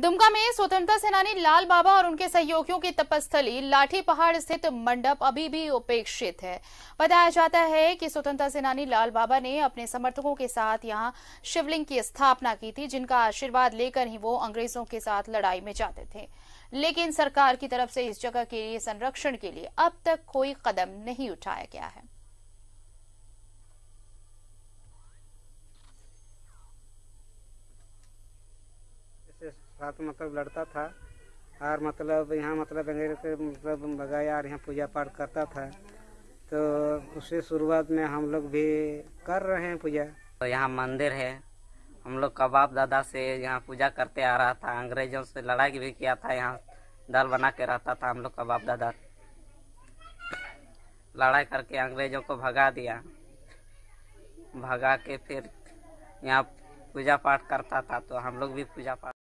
दुमका में स्वतंत्रता सेनानी लाल बाबा और उनके सहयोगियों की तपस्थली लाठी पहाड़ स्थित मंडप अभी भी उपेक्षित है बताया जाता है कि स्वतंत्रता सेनानी लाल बाबा ने अपने समर्थकों के साथ यहां शिवलिंग की स्थापना की थी जिनका आशीर्वाद लेकर ही वो अंग्रेजों के साथ लड़ाई में जाते थे लेकिन सरकार की तरफ से इस जगह के संरक्षण के लिए अब तक कोई कदम नहीं उठाया गया है साथ मतलब लड़ता था और मतलब यहाँ मतलब अंग्रेज से मतलब भगाया और यहाँ पूजा पाठ करता था तो उससे शुरुआत में हम लोग भी कर रहे हैं पूजा तो यहाँ मंदिर है हम लोग कबाब दादा से यहाँ पूजा करते आ रहा था अंग्रेजों से लड़ाई भी किया था यहाँ दाल बना के रहता था हम लोग कबाब दादा लड़ाई करके अंग्रेजों को भगा दिया भगा के फिर यहाँ पूजा पाठ करता था तो हम लोग भी पूजा पाठ